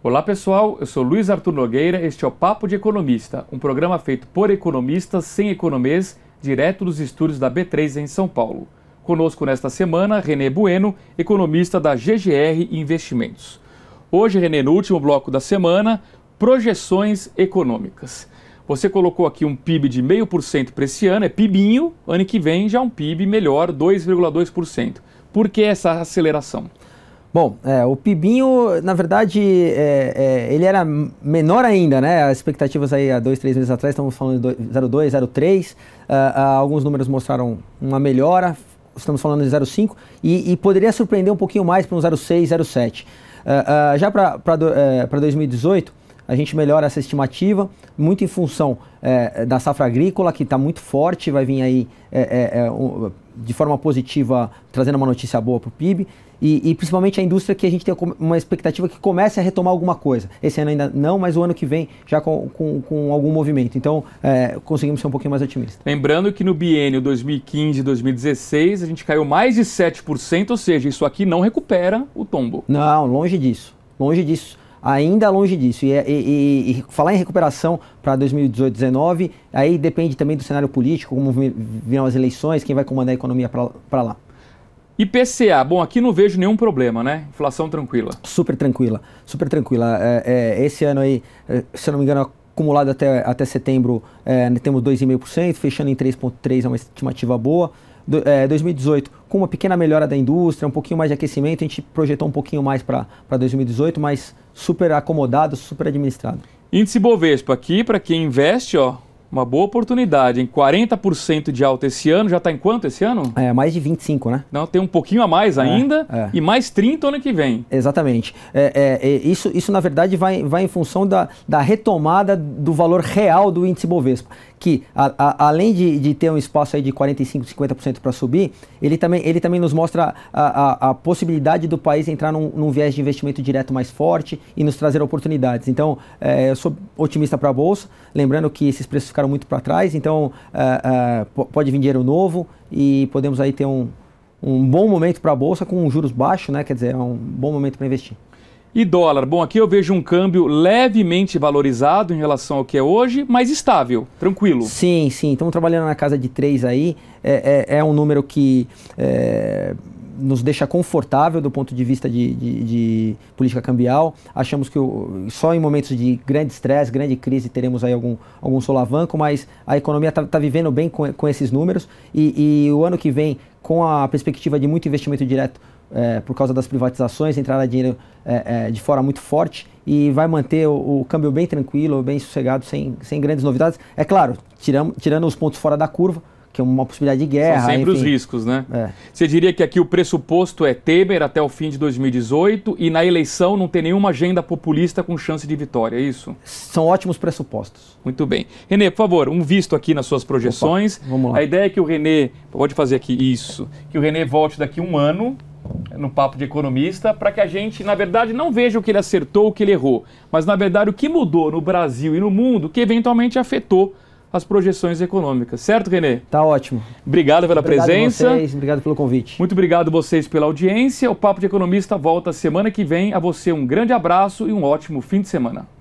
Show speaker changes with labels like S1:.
S1: Olá pessoal, eu sou Luiz Arthur Nogueira, este é o Papo de Economista, um programa feito por economistas sem economês, direto dos estúdios da B3 em São Paulo. Conosco nesta semana, René Bueno, economista da GGR Investimentos. Hoje, René, no último bloco da semana, projeções econômicas. Você colocou aqui um PIB de 0,5% para esse ano, é PIBinho, ano que vem já um PIB melhor, 2,2%. Por que essa aceleração?
S2: Bom, é, o Pibinho, na verdade, é, é, ele era menor ainda, né? As expectativas aí há dois, três meses atrás, estamos falando de 0,2, 0,3. Uh, uh, alguns números mostraram uma melhora, estamos falando de 0,5. E, e, poderia surpreender um pouquinho mais para um 0,6, 0,7. Uh, já para 2018, a gente melhora essa estimativa, muito em função é, da safra agrícola, que está muito forte, vai vir aí é, é, é, um, de forma positiva, trazendo uma notícia boa para o PIB. E, e, principalmente a indústria que a gente tem uma expectativa que comece a retomar alguma coisa. Esse ano ainda não, mas o ano que vem já com, com, com algum movimento. Então, é, conseguimos ser um pouquinho mais otimistas.
S1: Lembrando que no biênio 2015-2016 a gente caiu mais de 7%, ou seja, isso aqui não recupera o tombo. Não, longe disso.
S2: Longe disso ainda longe disso. E, é, e, e, e falar em recuperação para 2018, 2019, aí depende também do cenário político, como virão as eleições, quem vai comandar a economia para
S1: lá. IPCA, bom, aqui não vejo nenhum problema, né? Inflação tranquila.
S2: Super tranquila, super tranquila. É, é, esse ano aí, é, se eu não me engano, acumulado até, até setembro, é, temos 2,5%, fechando em 3,3% é uma estimativa boa. 2018 é, com uma pequena melhora da indústria, um pouquinho mais de aquecimento, a gente projetou um pouquinho mais para 2018, mas super acomodado, super administrado.
S1: Índice Bovespa aqui, para quem investe, ó, uma boa oportunidade, em 40% de alta esse ano, já está em quanto esse ano? É, mais de 25, né? Não, tem um pouquinho a mais é, ainda é, é. e mais 30 ano que vem. Exatamente.
S2: É, é, isso, isso, na verdade, vai, vai em função da, da retomada do valor real do índice Bovespa que a, a, além de, de, ter um espaço aí de 45%, 50% para subir, ele também, ele também nos mostra a, a possibilidade do país entrar num, num, viés de investimento direto mais forte e nos trazer oportunidades. Então, é, eu sou otimista para a Bolsa, lembrando que esses preços ficaram muito para trás, então é, é, pode vir dinheiro novo e podemos aí ter um, um bom momento para a Bolsa com juros baixos, né? quer dizer, é um bom momento para investir.
S1: E dólar? Bom, aqui eu vejo um câmbio levemente valorizado em relação ao que é hoje, mas estável, tranquilo.
S2: Sim, sim. Estamos trabalhando na casa de três aí. É, é, é um número que. É nos deixa confortável do ponto de vista de, de, de política cambial. Achamos que o, só em momentos de grande estresse, grande crise, teremos aí algum, algum solavanco, mas a economia está tá vivendo bem com, com esses números e, e o ano que vem, com a perspectiva de muito investimento direto é, por causa das privatizações, entrará dinheiro é, é, de fora muito forte e vai manter o, o, câmbio bem tranquilo, bem sossegado, sem, sem grandes novidades. É claro, tirando, tirando os pontos fora da curva, que é uma possibilidade de guerra. São sempre enfim. os
S1: riscos, né? É. Você diria que aqui o pressuposto é Temer até o fim de 2018 e na eleição não tem nenhuma agenda populista com chance de vitória, é isso?
S2: São ótimos pressupostos.
S1: Muito bem. Renê, por favor, um visto aqui nas suas projeções. Opa, vamos lá. A ideia é que o Renê, pode fazer aqui isso, que o Renê volte daqui um ano é, no papo de economista para que a gente, na verdade, não veja o que ele acertou, o que ele errou, mas na verdade o que mudou no Brasil e no mundo que eventualmente afetou as projeções econômicas. Certo, Renê? Tá ótimo. Obrigado pela obrigado presença. Vocês, obrigado pelo convite. Muito obrigado vocês pela audiência. O Papo de Economista volta semana que vem. A você um grande abraço e um ótimo fim de semana.